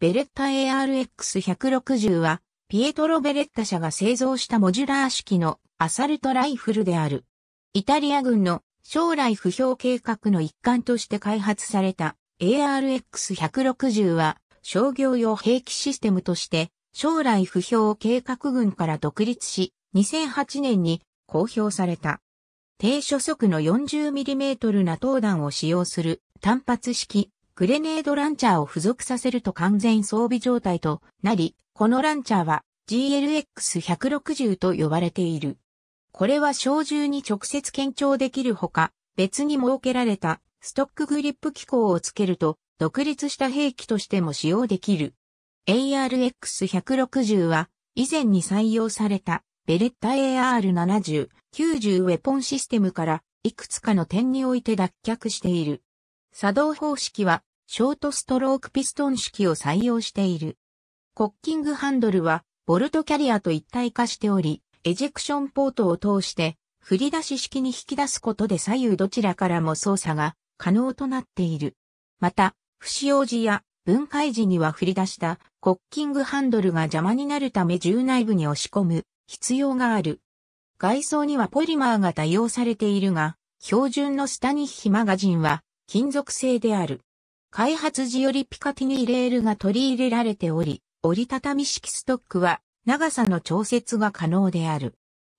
ベレッタ ARX160 は、ピエトロ・ベレッタ社が製造したモジュラー式のアサルトライフルである。イタリア軍の将来不評計画の一環として開発された ARX160 は商業用兵器システムとして将来不評計画軍から独立し2008年に公表された。低初速の 40mm な投弾を使用する単発式グレネードランチャーを付属させると完全装備状態となり、このランチャーは GLX160 と呼ばれている。これは小銃に直接検証できるほか、別に設けられたストックグリップ機構をつけると、独立した兵器としても使用できる。ARX160 は、以前に採用されたベレッタ AR70、90ウェポンシステムから、いくつかの点において脱却している。作動方式は、ショートストロークピストン式を採用している。コッキングハンドルは、ボルトキャリアと一体化しており、エジェクションポートを通して、振り出し式に引き出すことで左右どちらからも操作が可能となっている。また、不使用時や分解時には振り出したコッキングハンドルが邪魔になるため重内部に押し込む必要がある。外装にはポリマーが多用されているが、標準のスタニッヒマガジンは金属製である。開発時よりピカティニーレールが取り入れられており、折りたたみ式ストックは長さの調節が可能である。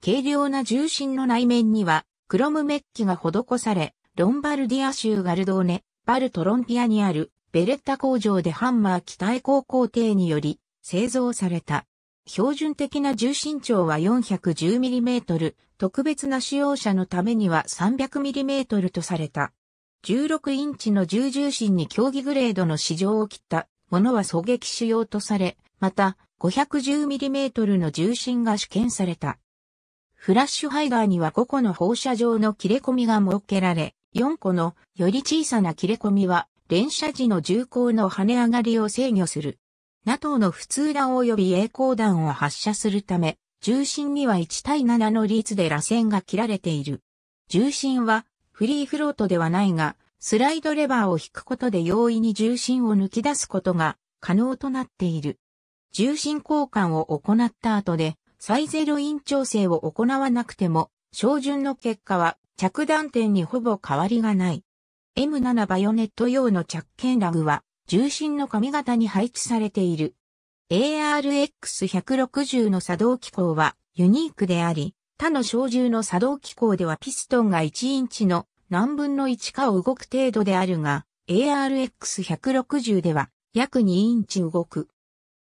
軽量な重心の内面には、クロムメッキが施され、ロンバルディア州ガルドーネ、バルトロンピアにあるベレッタ工場でハンマー機体工工程により製造された。標準的な重心長は 410mm、特別な使用者のためには 300mm とされた。16インチの重重心に競技グレードの市場を切ったものは狙撃主要とされ、また 510mm の重心が試験された。フラッシュハイガーには5個の放射状の切れ込みが設けられ、4個のより小さな切れ込みは連射時の銃口の跳ね上がりを制御する。NATO の普通弾及び栄光弾を発射するため、重心には1対7の率で螺旋が切られている。重心はフリーフロートではないが、スライドレバーを引くことで容易に重心を抜き出すことが可能となっている。重心交換を行った後で、サイゼロイン調整を行わなくても、照準の結果は着弾点にほぼ変わりがない。M7 バヨネット用の着剣ラグは、重心の髪型に配置されている。ARX160 の作動機構はユニークであり、他の小銃の作動機構ではピストンが1インチの何分の1かを動く程度であるが、ARX160 では約2インチ動く。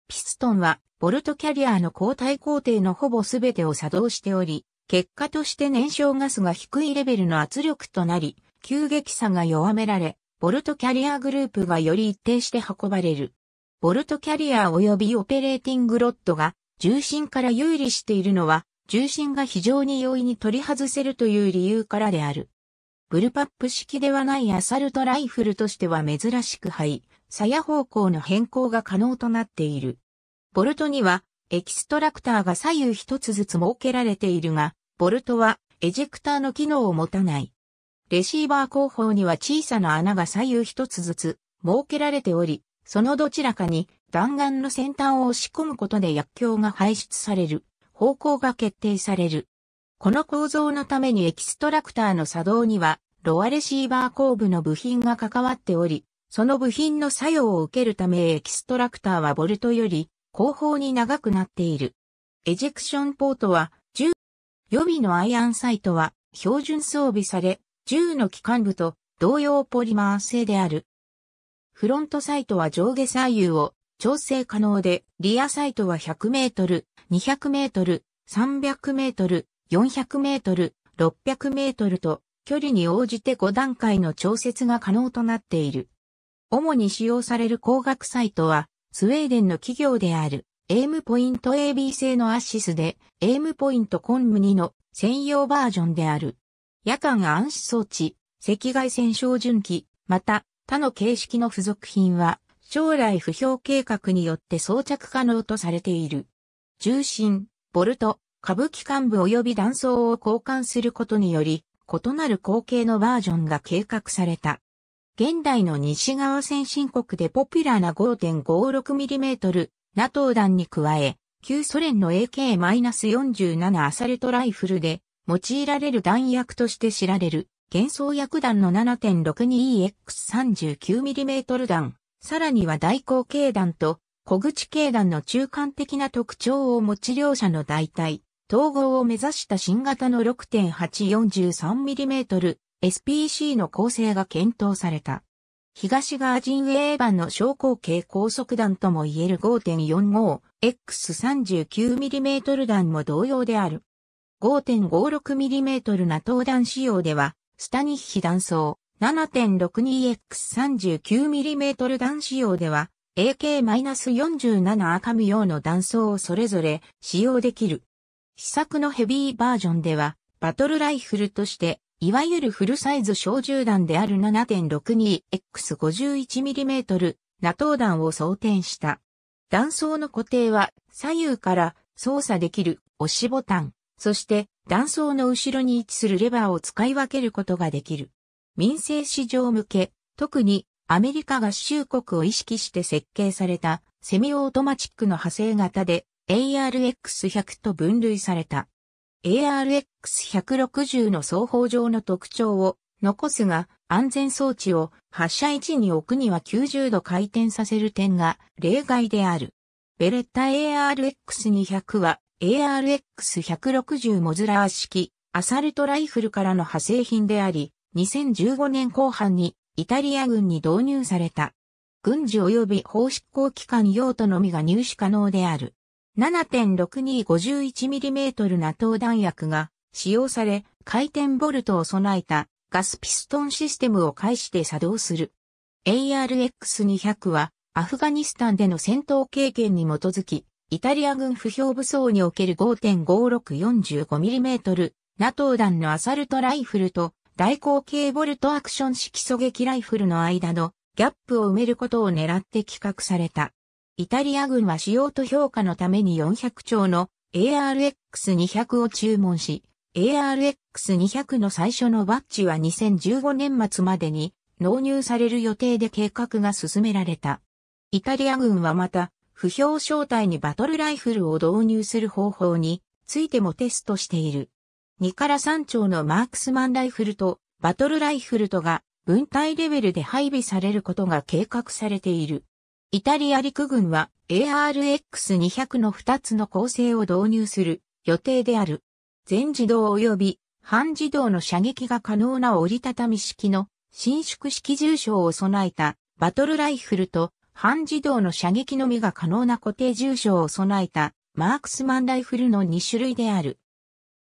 ピストンはボルトキャリアの交代工程のほぼ全てを作動しており、結果として燃焼ガスが低いレベルの圧力となり、急激さが弱められ、ボルトキャリアグループがより一定して運ばれる。ボルトキャリア及びオペレーティングロッドが重心から有利しているのは重心が非常に容易に取り外せるという理由からである。ブルパップ式ではないアサルトライフルとしては珍しく肺、鞘方向の変更が可能となっている。ボルトにはエキストラクターが左右一つずつ設けられているが、ボルトはエジェクターの機能を持たない。レシーバー後方には小さな穴が左右一つずつ設けられており、そのどちらかに弾丸の先端を押し込むことで薬莢が排出される。方向が決定される。この構造のためにエキストラクターの作動には、ロアレシーバー後部の部品が関わっており、その部品の作用を受けるためエキストラクターはボルトより後方に長くなっている。エジェクションポートは10、予備のアイアンサイトは標準装備され、10の機関部と同様ポリマー製である。フロントサイトは上下左右を調整可能で、リアサイトは100メートル、200メートル、300メートル、400メートル、600メートルと、距離に応じて5段階の調節が可能となっている。主に使用される工学サイトは、スウェーデンの企業である、エームポイント AB 製のアシスで、エームポイントコンム2の専用バージョンである。夜間暗視装置、赤外線照準器、また他の形式の付属品は、将来不評計画によって装着可能とされている。重心、ボルト、歌舞伎幹部及び断層を交換することにより、異なる後継のバージョンが計画された。現代の西側先進国でポピュラーな 5.56mm ナトウ弾に加え、旧ソ連の AK-47 アサルトライフルで用いられる弾薬として知られる幻想薬弾の 7.62EX39mm 弾、さらには大口径弾と小口慶団の中間的な特徴を持ち両者の代替、統合を目指した新型の 6.843mm SPC の構成が検討された。東側陣営版の小口径高速弾ともいえる 5.45X39mm 弾も同様である。5.56mm ナト弾仕様では、スタニッヒ弾倉、7.62X39mm 弾仕様では、AK-47 赤無用の弾倉をそれぞれ使用できる。試作のヘビーバージョンでは、バトルライフルとして、いわゆるフルサイズ小銃弾である 7.62X51mm ナトー弾を装填した。弾倉の固定は左右から操作できる押しボタン、そして弾倉の後ろに位置するレバーを使い分けることができる。民生市場向け、特にアメリカ合衆国を意識して設計されたセミオートマチックの派生型で ARX100 と分類された。ARX160 の双方上の特徴を残すが安全装置を発射位置に置くには90度回転させる点が例外である。ベレッタ ARX200 は ARX160 モズラー式アサルトライフルからの派生品であり、2015年後半にイタリア軍に導入された。軍事及び法執行機関用途のみが入手可能である。7.6251mm ナトー弾薬が使用され、回転ボルトを備えたガスピストンシステムを介して作動する。ARX200 はアフガニスタンでの戦闘経験に基づき、イタリア軍不評武装における 5.5645mm ナトー弾のアサルトライフルと大口径ボルトアクション式狙撃ライフルの間のギャップを埋めることを狙って企画された。イタリア軍は使用と評価のために400丁の ARX200 を注文し、ARX200 の最初のバッジは2015年末までに納入される予定で計画が進められた。イタリア軍はまた、不評招待にバトルライフルを導入する方法についてもテストしている。2から3丁のマークスマンライフルとバトルライフルとが分隊レベルで配備されることが計画されている。イタリア陸軍は ARX200 の2つの構成を導入する予定である。全自動及び半自動の射撃が可能な折りたたみ式の伸縮式重傷を備えたバトルライフルと半自動の射撃のみが可能な固定重傷を備えたマークスマンライフルの2種類である。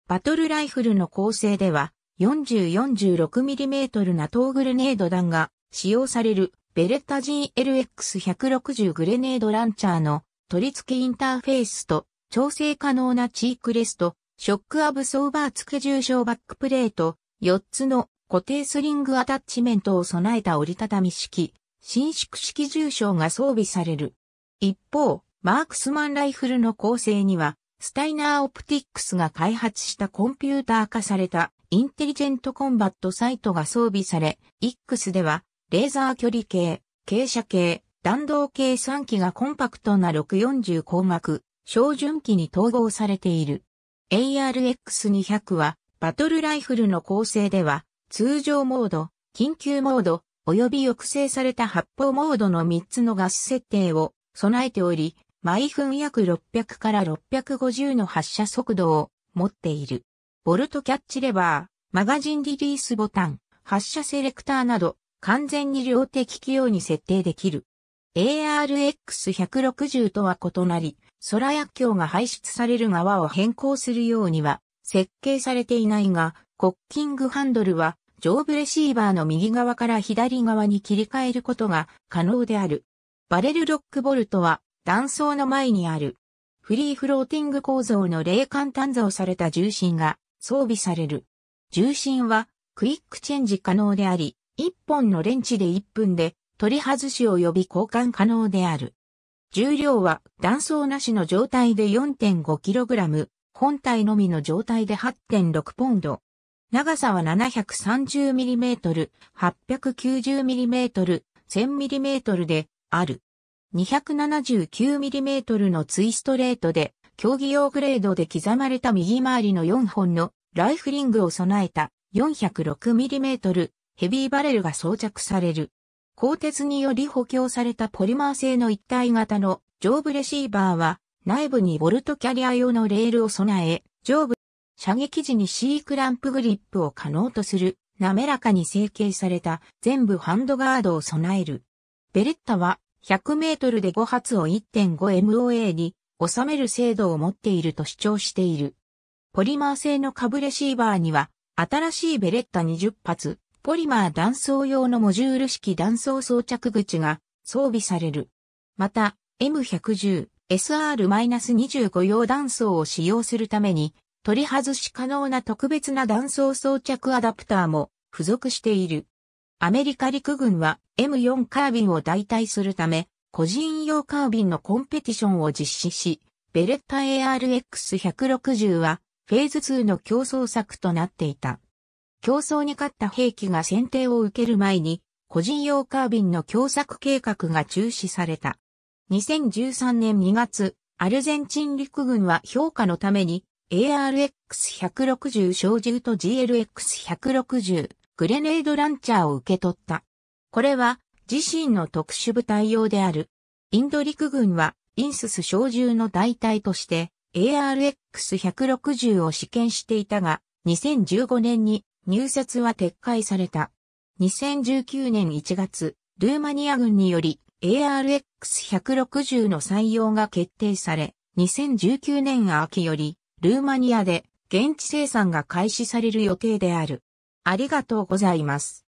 バトルライフルの構成では 40-46mm ナトーグレネード弾が使用されるベレッタ GLX160 グレネードランチャーの取り付けインターフェースと調整可能なチークレスト、ショックアブソーバー付け重症バックプレート、4つの固定スリングアタッチメントを備えた折りたたみ式、伸縮式重症が装備される。一方、マークスマンライフルの構成には、スタイナーオプティックスが開発したコンピューター化されたインテリジェントコンバットサイトが装備され、X ではレーザー距離計、傾斜計、弾道計3機がコンパクトな640項目、照準機に統合されている。ARX200 はバトルライフルの構成では通常モード、緊急モード、及び抑制された発砲モードの3つのガス設定を備えており、毎分約600から650の発射速度を持っている。ボルトキャッチレバー、マガジンリリースボタン、発射セレクターなど、完全に両手機器用に設定できる。ARX160 とは異なり、空薬莢が排出される側を変更するようには設計されていないが、コッキングハンドルは上部レシーバーの右側から左側に切り替えることが可能である。バレルロックボルトは断層の前にある。フリーフローティング構造の霊感炭造された重心が装備される。重心はクイックチェンジ可能であり、1本のレンチで1分で取り外し及び交換可能である。重量は断層なしの状態で 4.5kg、本体のみの状態で8.6ポンド。長さは 730mm、890mm、1000mm である。279mm のツイストレートで、競技用グレードで刻まれた右回りの4本のライフリングを備えた 406mm ヘビーバレルが装着される。鋼鉄により補強されたポリマー製の一体型の上部レシーバーは内部にボルトキャリア用のレールを備え、上部射撃時に C クランプグリップを可能とする滑らかに成形された全部ハンドガードを備える。ベレッタは100メートルで5発を 1.5MOA に収める精度を持っていると主張している。ポリマー製の株レシーバーには、新しいベレッタ20発、ポリマー断層用のモジュール式断層装着口が装備される。また、M110、SR-25 用断層を使用するために、取り外し可能な特別な断層装着アダプターも付属している。アメリカ陸軍は M4 カービンを代替するため、個人用カービンのコンペティションを実施し、ベレッタ ARX160 はフェーズ2の競争策となっていた。競争に勝った兵器が選定を受ける前に、個人用カービンの競作計画が中止された。2013年2月、アルゼンチン陸軍は評価のために ARX160 小銃と GLX160 グレネードランチャーを受け取った。これは自身の特殊部隊用である。インド陸軍はインスス小銃の代替として ARX160 を試験していたが、2015年に入札は撤回された。2019年1月、ルーマニア軍により ARX160 の採用が決定され、2019年秋より、ルーマニアで現地生産が開始される予定である。ありがとうございます。